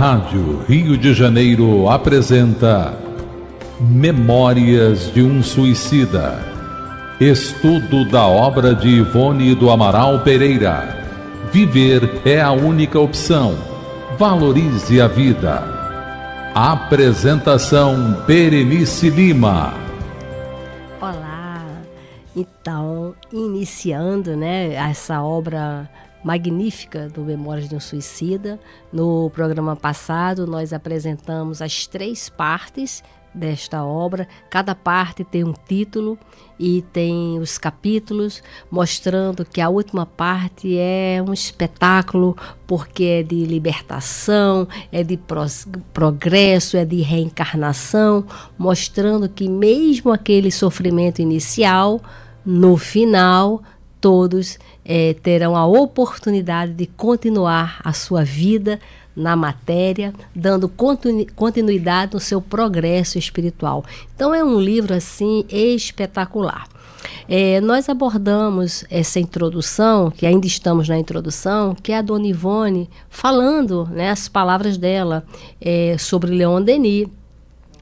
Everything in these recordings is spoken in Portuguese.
Rádio Rio de Janeiro apresenta Memórias de um Suicida. Estudo da obra de Ivone do Amaral Pereira. Viver é a única opção. Valorize a vida. Apresentação Berenice Lima. Olá. Então, iniciando, né, essa obra magnífica do Memórias de um Suicida. No programa passado, nós apresentamos as três partes desta obra. Cada parte tem um título e tem os capítulos, mostrando que a última parte é um espetáculo porque é de libertação, é de progresso, é de reencarnação, mostrando que mesmo aquele sofrimento inicial, no final todos é, terão a oportunidade de continuar a sua vida na matéria, dando continuidade no seu progresso espiritual. Então é um livro assim espetacular. É, nós abordamos essa introdução, que ainda estamos na introdução, que é a Dona Ivone falando né, as palavras dela é, sobre Leon Denis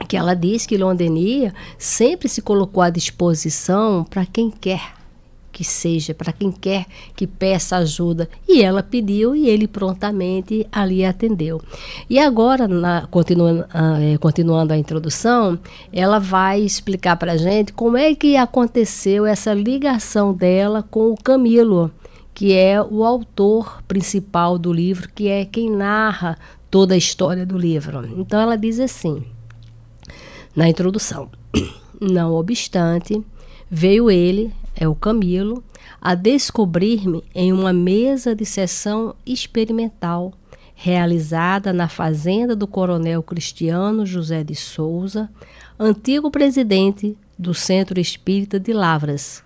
que ela diz que Leon Denis sempre se colocou à disposição para quem quer que seja, para quem quer que peça ajuda. E ela pediu e ele prontamente ali atendeu. E agora, na, continuando, uh, ah, eh, continuando a introdução, ela vai explicar para a gente como é que aconteceu essa ligação dela com o Camilo, que é o autor principal do livro, que é quem narra toda a história do livro. Então ela diz assim, na introdução: Não obstante, veio ele é o Camilo, a descobrir-me em uma mesa de sessão experimental realizada na fazenda do Coronel Cristiano José de Souza, antigo presidente do Centro Espírita de Lavras,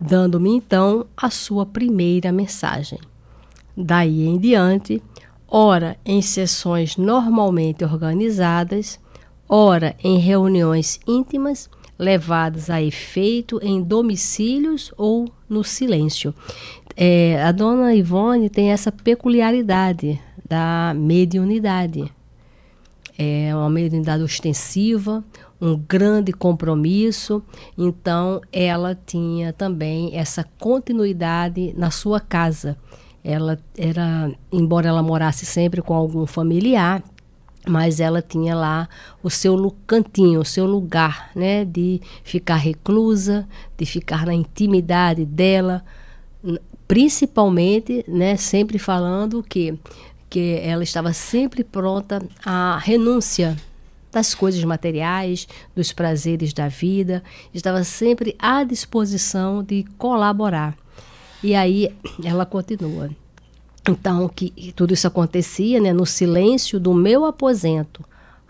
dando-me então a sua primeira mensagem. Daí em diante, ora em sessões normalmente organizadas, ora em reuniões íntimas, levadas a efeito em domicílios ou no silêncio. É, a dona Ivone tem essa peculiaridade da mediunidade. É uma mediunidade ostensiva, um grande compromisso, então ela tinha também essa continuidade na sua casa. Ela era, embora ela morasse sempre com algum familiar, mas ela tinha lá o seu cantinho, o seu lugar, né, de ficar reclusa, de ficar na intimidade dela, principalmente, né, sempre falando que que ela estava sempre pronta à renúncia das coisas materiais, dos prazeres da vida, estava sempre à disposição de colaborar. E aí ela continua. Então, que tudo isso acontecia né, no silêncio do meu aposento,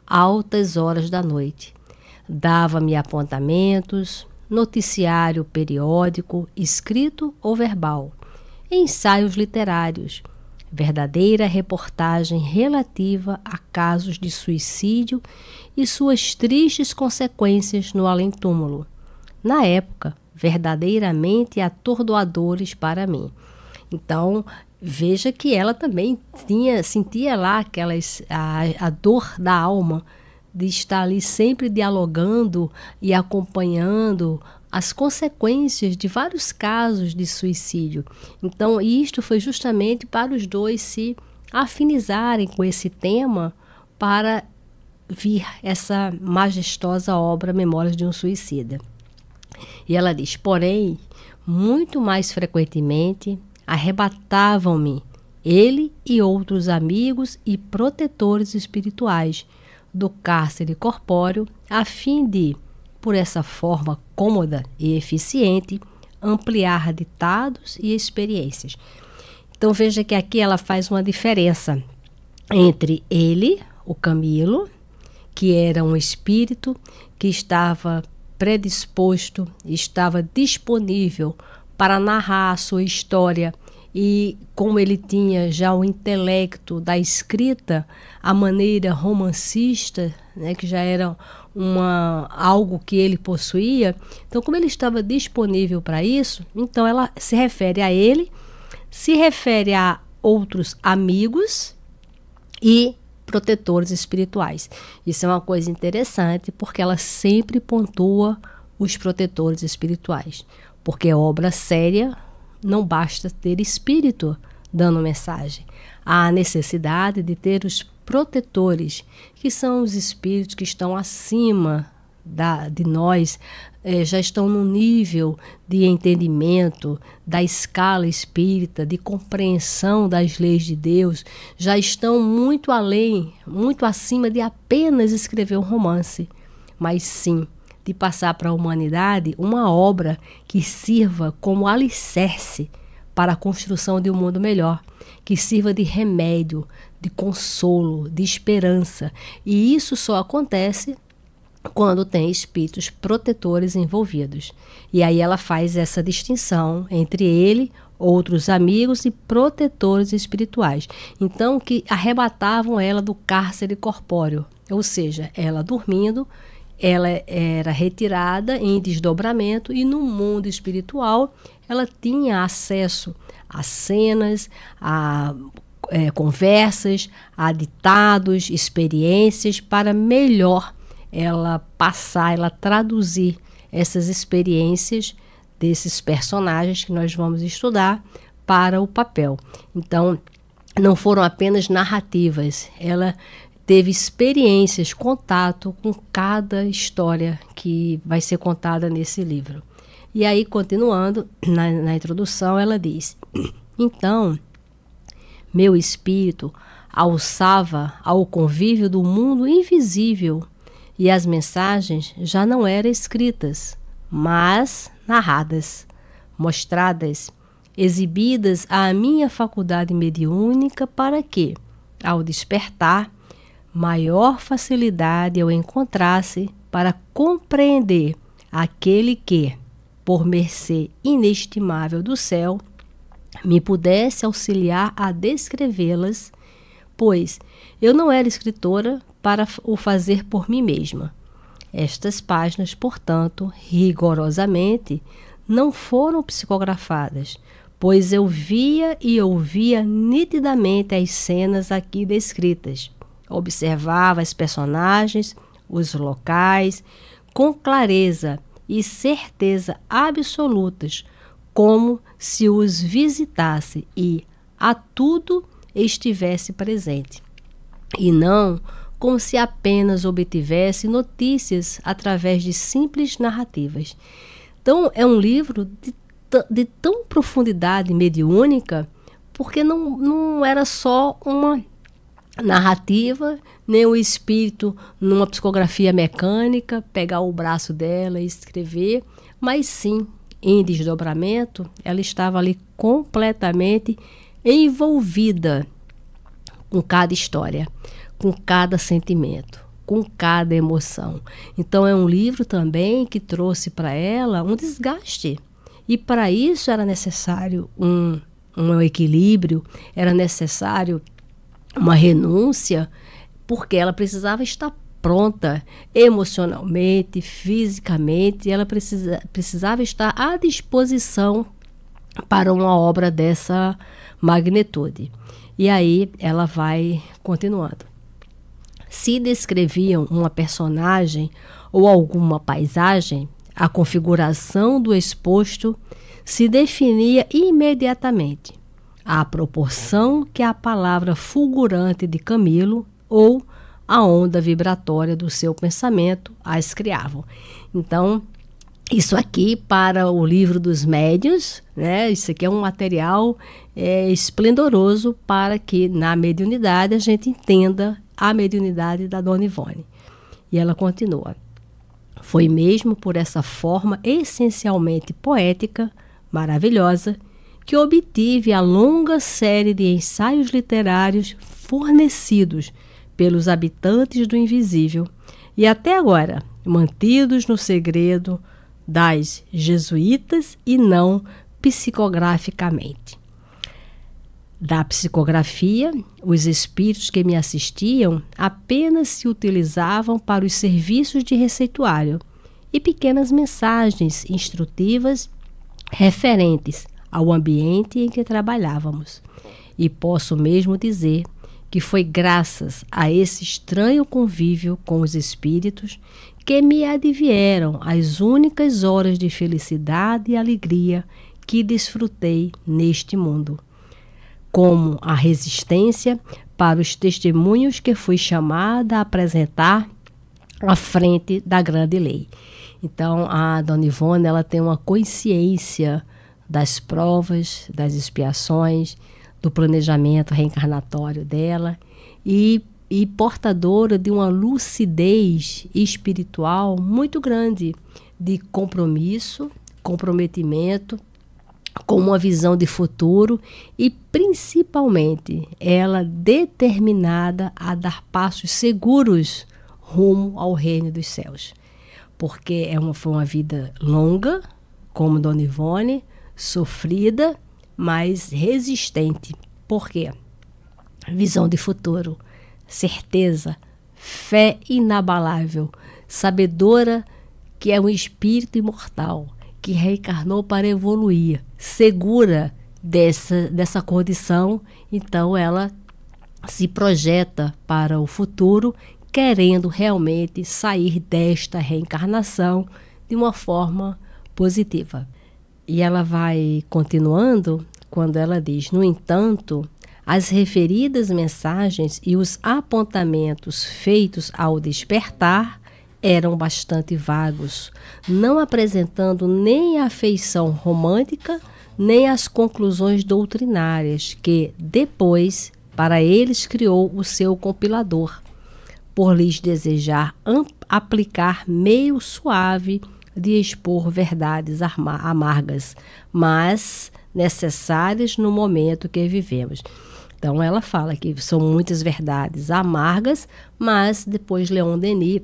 altas horas da noite. Dava-me apontamentos, noticiário periódico, escrito ou verbal, ensaios literários, verdadeira reportagem relativa a casos de suicídio e suas tristes consequências no além-túmulo. Na época, verdadeiramente atordoadores para mim. Então, veja que ela também tinha sentia lá aquelas a, a dor da alma de estar ali sempre dialogando e acompanhando as consequências de vários casos de suicídio. Então, isto foi justamente para os dois se afinizarem com esse tema para vir essa majestosa obra Memórias de um Suicida. E ela diz: porém, muito mais frequentemente Arrebatavam-me, ele e outros amigos e protetores espirituais, do cárcere corpóreo, a fim de, por essa forma cômoda e eficiente, ampliar ditados e experiências. Então veja que aqui ela faz uma diferença entre ele, o Camilo, que era um espírito que estava predisposto, estava disponível para narrar a sua história. E como ele tinha já o intelecto da escrita, a maneira romancista, né, que já era uma, algo que ele possuía, então, como ele estava disponível para isso, então ela se refere a ele, se refere a outros amigos e protetores espirituais. Isso é uma coisa interessante, porque ela sempre pontua os protetores espirituais. Porque obra séria não basta ter espírito dando mensagem. Há necessidade de ter os protetores, que são os espíritos que estão acima da, de nós, eh, já estão no nível de entendimento da escala espírita, de compreensão das leis de Deus, já estão muito além, muito acima de apenas escrever um romance, mas sim de passar para a humanidade uma obra que sirva como alicerce para a construção de um mundo melhor, que sirva de remédio, de consolo, de esperança. E isso só acontece quando tem espíritos protetores envolvidos. E aí ela faz essa distinção entre ele, outros amigos e protetores espirituais. Então que arrebatavam ela do cárcere corpóreo, ou seja, ela dormindo ela era retirada em desdobramento e no mundo espiritual ela tinha acesso a cenas, a é, conversas, a ditados, experiências para melhor ela passar, ela traduzir essas experiências desses personagens que nós vamos estudar para o papel. Então, não foram apenas narrativas, ela teve experiências, contato com cada história que vai ser contada nesse livro. E aí, continuando na, na introdução, ela diz: Então, meu espírito alçava ao convívio do mundo invisível e as mensagens já não eram escritas, mas narradas, mostradas, exibidas à minha faculdade mediúnica para que, ao despertar, maior facilidade eu encontrasse para compreender aquele que, por mercê inestimável do céu, me pudesse auxiliar a descrevê-las, pois eu não era escritora para o fazer por mim mesma. Estas páginas, portanto, rigorosamente, não foram psicografadas, pois eu via e ouvia nitidamente as cenas aqui descritas, Observava as personagens, os locais, com clareza e certeza absolutas, como se os visitasse e a tudo estivesse presente, e não como se apenas obtivesse notícias através de simples narrativas. Então, é um livro de, de tão profundidade mediúnica, porque não, não era só uma narrativa, nem né, o espírito numa psicografia mecânica, pegar o braço dela e escrever, mas sim, em desdobramento, ela estava ali completamente envolvida com cada história, com cada sentimento, com cada emoção. Então é um livro também que trouxe para ela um desgaste. E para isso era necessário um, um equilíbrio, era necessário uma renúncia, porque ela precisava estar pronta emocionalmente, fisicamente, ela precisa, precisava estar à disposição para uma obra dessa magnitude. E aí ela vai continuando. Se descreviam uma personagem ou alguma paisagem, a configuração do exposto se definia imediatamente à proporção que a palavra fulgurante de Camilo ou a onda vibratória do seu pensamento as criavam. Então, isso aqui para o livro dos médios, né? Isso aqui é um material é, esplendoroso para que na mediunidade a gente entenda a mediunidade da Dona Ivone. E ela continua. Foi mesmo por essa forma essencialmente poética, maravilhosa, que obtive a longa série de ensaios literários fornecidos pelos habitantes do invisível e até agora mantidos no segredo das jesuítas e não psicograficamente. Da psicografia, os espíritos que me assistiam apenas se utilizavam para os serviços de receituário e pequenas mensagens instrutivas referentes ao ambiente em que trabalhávamos. E posso mesmo dizer que foi graças a esse estranho convívio com os espíritos que me advieram as únicas horas de felicidade e alegria que desfrutei neste mundo. Como a resistência para os testemunhos que fui chamada a apresentar à frente da grande lei. Então, a Dona Ivone, ela tem uma consciência das provas, das expiações, do planejamento reencarnatório dela e, e portadora de uma lucidez espiritual muito grande de compromisso, comprometimento com uma visão de futuro e principalmente ela determinada a dar passos seguros rumo ao reino dos céus. Porque é uma, foi uma vida longa, como Dona Ivone, sofrida, mas resistente. Por quê? Visão de futuro, certeza, fé inabalável, sabedora que é um espírito imortal, que reencarnou para evoluir, segura dessa, dessa condição, então ela se projeta para o futuro, querendo realmente sair desta reencarnação de uma forma positiva. E ela vai continuando quando ela diz: No entanto, as referidas mensagens e os apontamentos feitos ao despertar eram bastante vagos, não apresentando nem a afeição romântica, nem as conclusões doutrinárias que, depois, para eles criou o seu compilador, por lhes desejar aplicar meio suave de expor verdades amargas, mas necessárias no momento que vivemos. Então ela fala que são muitas verdades amargas, mas depois Leon Denis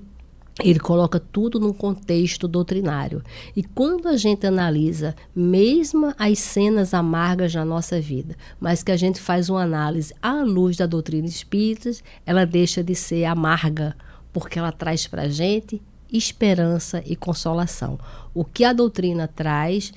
ele coloca tudo num contexto doutrinário. E quando a gente analisa mesmo as cenas amargas na nossa vida, mas que a gente faz uma análise à luz da doutrina espírita, ela deixa de ser amarga, porque ela traz para a gente esperança e consolação. O que a doutrina traz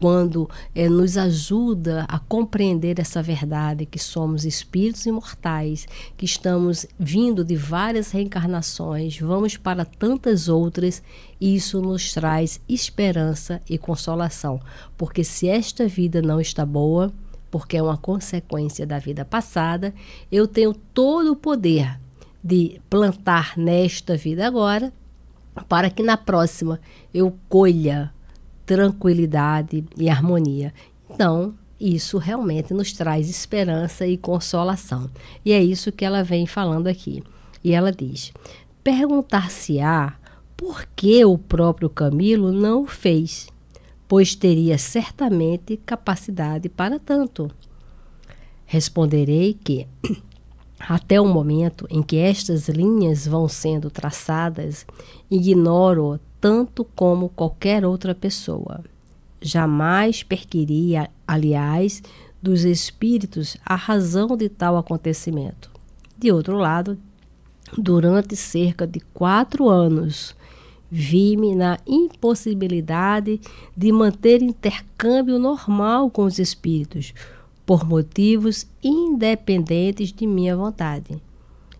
quando é, nos ajuda a compreender essa verdade que somos espíritos imortais, que estamos vindo de várias reencarnações, vamos para tantas outras, isso nos traz esperança e consolação, porque se esta vida não está boa, porque é uma consequência da vida passada, eu tenho todo o poder de plantar nesta vida agora para que na próxima eu colha tranquilidade e harmonia. Então, isso realmente nos traz esperança e consolação. E é isso que ela vem falando aqui. E ela diz: perguntar-se-á por que o próprio Camilo não o fez, pois teria certamente capacidade para tanto. Responderei que até o momento em que estas linhas vão sendo traçadas, ignoro tanto como qualquer outra pessoa. Jamais perquiria, aliás, dos espíritos a razão de tal acontecimento. De outro lado, durante cerca de quatro anos, vi-me na impossibilidade de manter intercâmbio normal com os espíritos, por motivos independentes de minha vontade.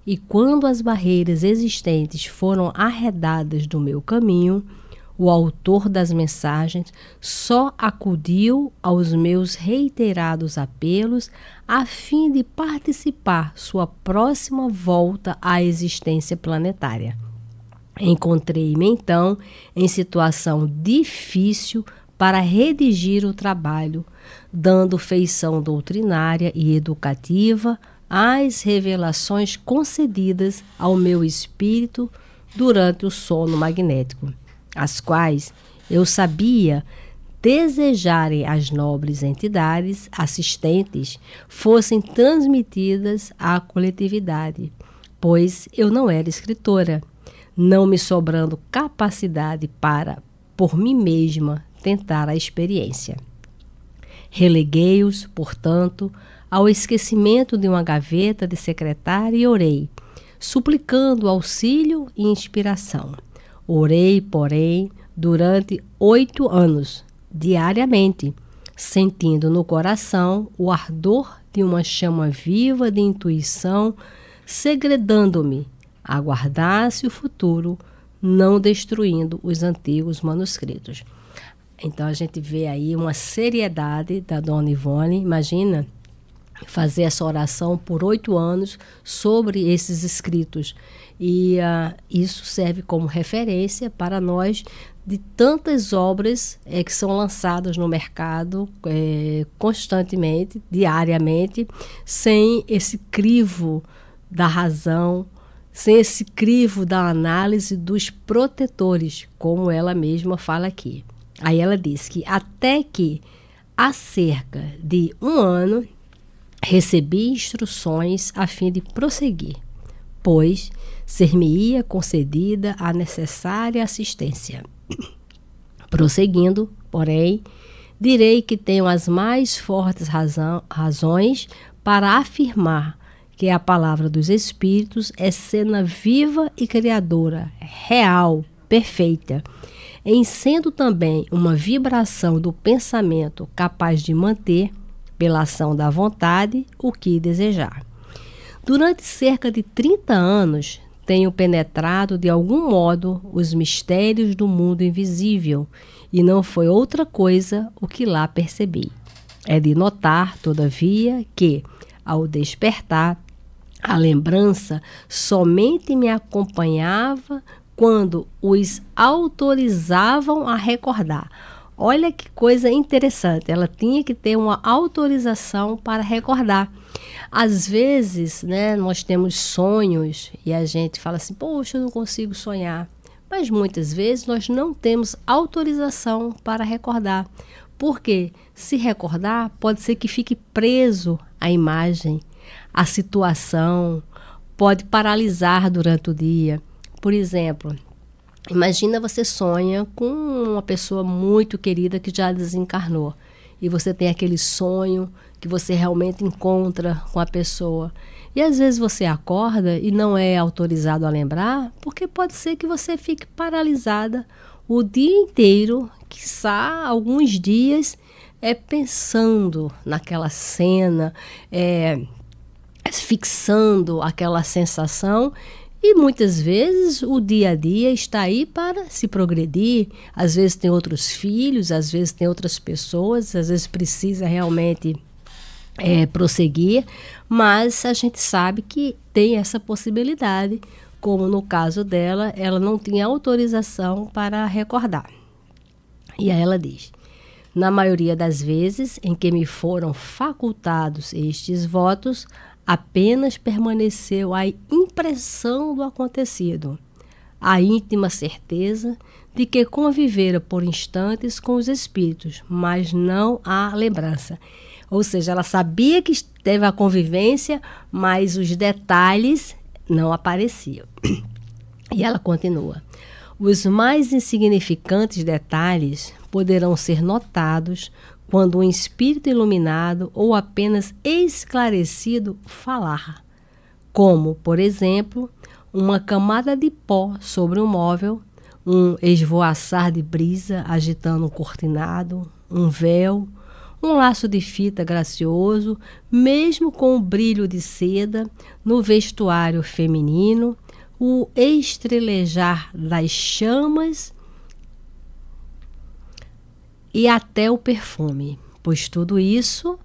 E quando as barreiras existentes foram arredadas do meu caminho, o autor das mensagens só acudiu aos meus reiterados apelos a fim de participar sua próxima volta à existência planetária. Encontrei-me então em situação difícil para redigir o trabalho, dando feição doutrinária e educativa às revelações concedidas ao meu espírito durante o sono magnético, as quais eu sabia desejarem as nobres entidades assistentes fossem transmitidas à coletividade, pois eu não era escritora, não me sobrando capacidade para, por mim mesma, tentar a experiência. Releguei-os, portanto, ao esquecimento de uma gaveta de secretária e orei, suplicando auxílio e inspiração. Orei, porém, durante oito anos, diariamente, sentindo no coração o ardor de uma chama viva de intuição, segredando-me, aguardasse o futuro, não destruindo os antigos manuscritos. Então a gente vê aí uma seriedade da dona Ivone, imagina fazer essa oração por oito anos sobre esses escritos. E uh, isso serve como referência para nós de tantas obras é, que são lançadas no mercado é, constantemente, diariamente, sem esse crivo da razão, sem esse crivo da análise dos protetores, como ela mesma fala aqui. Aí ela diz que até que há cerca de um ano recebi instruções a fim de prosseguir, pois ser-me-ia concedida a necessária assistência. Prosseguindo, porém, direi que tenho as mais fortes razão, razões para afirmar que a palavra dos Espíritos é cena viva e criadora, real, perfeita em sendo também uma vibração do pensamento capaz de manter, pela ação da vontade, o que desejar. Durante cerca de 30 anos, tenho penetrado de algum modo os mistérios do mundo invisível e não foi outra coisa o que lá percebi. É de notar, todavia, que, ao despertar, a lembrança somente me acompanhava quando os autorizavam a recordar. Olha que coisa interessante, ela tinha que ter uma autorização para recordar. Às vezes, né, nós temos sonhos e a gente fala assim: "Poxa, eu não consigo sonhar". Mas muitas vezes nós não temos autorização para recordar. Porque se recordar, pode ser que fique preso à imagem, à situação, pode paralisar durante o dia. Por exemplo, imagina você sonha com uma pessoa muito querida que já desencarnou e você tem aquele sonho que você realmente encontra com a pessoa. E às vezes você acorda e não é autorizado a lembrar, porque pode ser que você fique paralisada o dia inteiro, quiçá alguns dias, é pensando naquela cena, é, fixando aquela sensação e muitas vezes o dia a dia está aí para se progredir. Às vezes tem outros filhos, às vezes tem outras pessoas, às vezes precisa realmente é, prosseguir, mas a gente sabe que tem essa possibilidade, como no caso dela, ela não tinha autorização para recordar. E aí ela diz: na maioria das vezes em que me foram facultados estes votos, Apenas permaneceu a impressão do acontecido, a íntima certeza de que convivera por instantes com os espíritos, mas não a lembrança. Ou seja, ela sabia que teve a convivência, mas os detalhes não apareciam. E ela continua: os mais insignificantes detalhes poderão ser notados quando um espírito iluminado ou apenas esclarecido falar, como, por exemplo, uma camada de pó sobre um móvel, um esvoaçar de brisa agitando um cortinado, um véu, um laço de fita gracioso, mesmo com um brilho de seda, no vestuário feminino, o estrelejar das chamas e até o perfume, pois tudo isso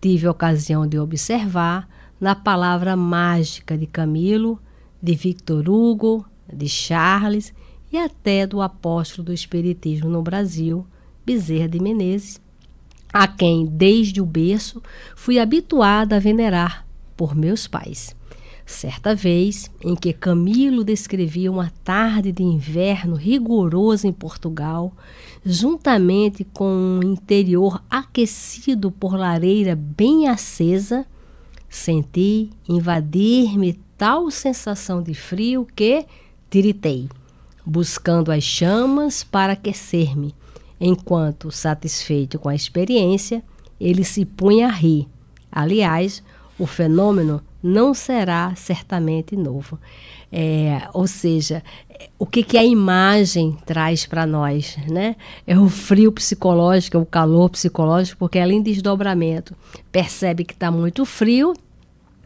tive ocasião de observar na palavra mágica de Camilo, de Victor Hugo, de Charles e até do apóstolo do Espiritismo no Brasil, Bezerra de Menezes, a quem, desde o berço, fui habituada a venerar por meus pais. Certa vez, em que Camilo descrevia uma tarde de inverno rigoroso em Portugal, juntamente com um interior aquecido por lareira bem acesa, senti invadir-me tal sensação de frio que tiritei, buscando as chamas para aquecer-me, enquanto, satisfeito com a experiência, ele se punha a rir. Aliás, o fenômeno não será certamente novo. É, ou seja, o que, que a imagem traz para nós, né? É o frio psicológico, é o calor psicológico, porque ela em desdobramento percebe que está muito frio,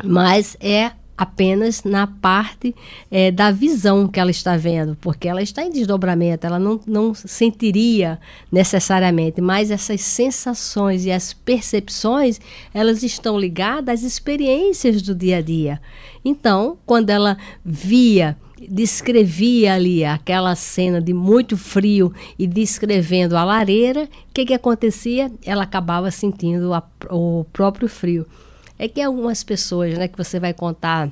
mas é apenas na parte é, da visão que ela está vendo, porque ela está em desdobramento, ela não, não sentiria necessariamente, mas essas sensações e as percepções, elas estão ligadas às experiências do dia a dia. Então, quando ela via descrevia ali aquela cena de muito frio e descrevendo a lareira, o que, que acontecia? Ela acabava sentindo a, o próprio frio. É que algumas pessoas, né, que você vai contar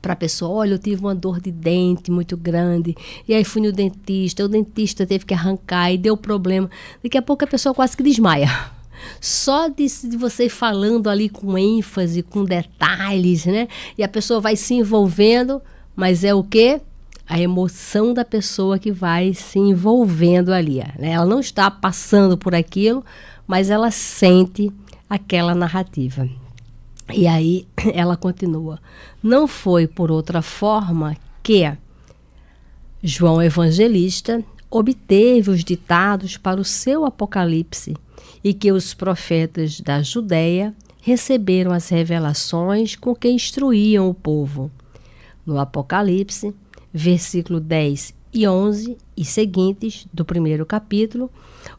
para a pessoa, olha, eu tive uma dor de dente muito grande, e aí fui no dentista, o dentista teve que arrancar e deu problema. Daqui a pouco a pessoa quase que desmaia. Só de, de você falando ali com ênfase, com detalhes, né? E a pessoa vai se envolvendo, mas é o quê? a emoção da pessoa que vai se envolvendo ali. Né? Ela não está passando por aquilo, mas ela sente aquela narrativa. E aí ela continua: Não foi por outra forma que João Evangelista obteve os ditados para o seu Apocalipse e que os profetas da Judéia receberam as revelações com que instruíam o povo. No Apocalipse, versículo 10 e 11 e seguintes do primeiro capítulo,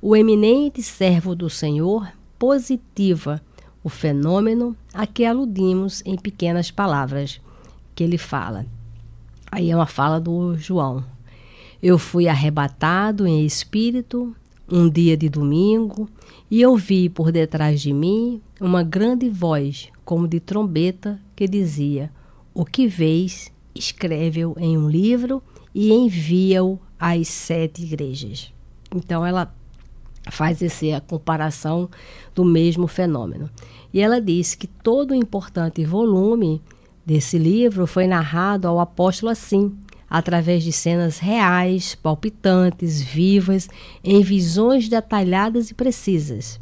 o eminente servo do Senhor positiva o fenômeno a que aludimos em pequenas palavras que ele fala. Aí é uma fala do João. Eu fui arrebatado em espírito um dia de domingo e ouvi por detrás de mim uma grande voz, como de trombeta, que dizia: O que vês, escreve-o em um livro e envia-o às sete igrejas. Então ela faz esse, a comparação do mesmo fenômeno. E ela diz que todo o importante volume desse livro foi narrado ao apóstolo assim, através de cenas reais, palpitantes, vivas, em visões detalhadas e precisas.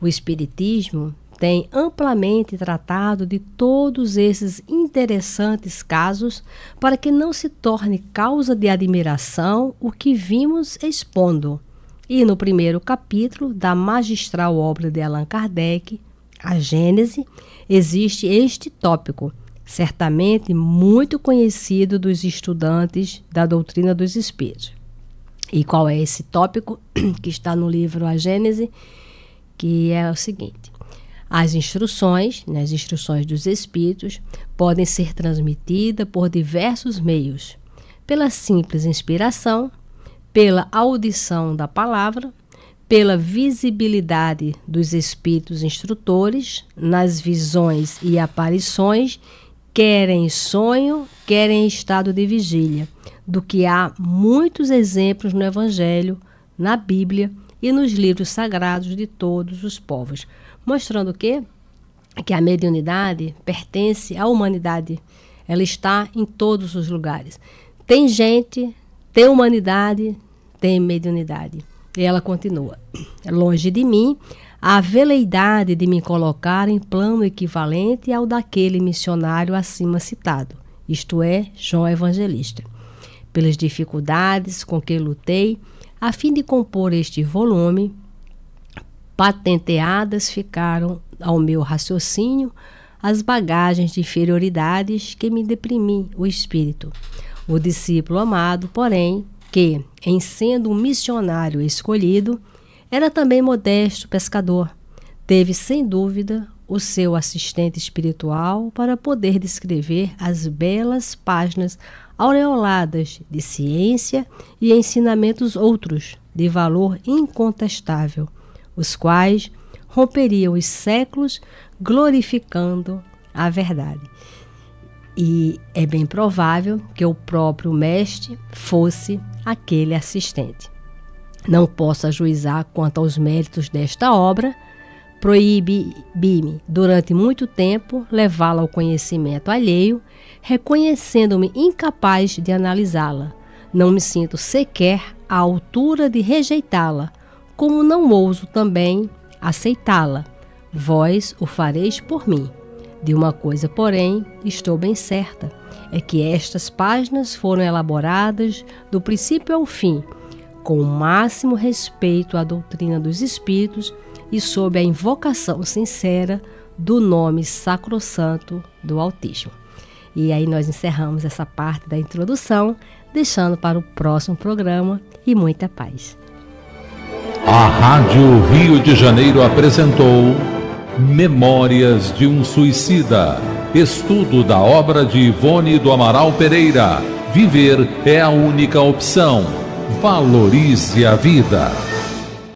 O Espiritismo tem amplamente tratado de todos esses interessantes casos para que não se torne causa de admiração o que vimos expondo e no primeiro capítulo da magistral obra de Allan Kardec, A Gênese, existe este tópico, certamente muito conhecido dos estudantes da doutrina dos espíritos. E qual é esse tópico que está no livro A Gênese? Que é o seguinte: as instruções, né, as instruções dos espíritos, podem ser transmitidas por diversos meios: pela simples inspiração, pela audição da palavra, pela visibilidade dos espíritos instrutores nas visões e aparições, querem sonho, querem estado de vigília, do que há muitos exemplos no Evangelho, na Bíblia e nos livros sagrados de todos os povos, mostrando que que a mediunidade pertence à humanidade. Ela está em todos os lugares. Tem gente, tem humanidade, tem mediunidade. E ela continua: Longe de mim a veleidade de me colocar em plano equivalente ao daquele missionário acima citado, isto é, João Evangelista. Pelas dificuldades com que lutei a fim de compor este volume, patenteadas ficaram ao meu raciocínio as bagagens de inferioridades que me deprimem o espírito. O discípulo amado, porém, que, em sendo um missionário escolhido, era também modesto pescador. Teve, sem dúvida, o seu assistente espiritual para poder descrever as belas páginas aureoladas de ciência e ensinamentos outros de valor incontestável, os quais romperiam os séculos glorificando a verdade e é bem provável que o próprio mestre fosse aquele assistente. Não posso ajuizar quanto aos méritos desta obra, proibi-me durante muito tempo levá-la ao conhecimento alheio, reconhecendo-me incapaz de analisá-la. Não me sinto sequer à altura de rejeitá-la, como não ouso também aceitá-la. Vós o fareis por mim. De uma coisa, porém, estou bem certa: é que estas páginas foram elaboradas do princípio ao fim, com o máximo respeito à doutrina dos Espíritos e sob a invocação sincera do nome sacrossanto do Altíssimo. E aí nós encerramos essa parte da introdução, deixando para o próximo programa e muita paz. A Rádio Rio de Janeiro apresentou Memórias de um Suicida. Estudo da obra de Ivone do Amaral Pereira. Viver é a única opção. Valorize a vida.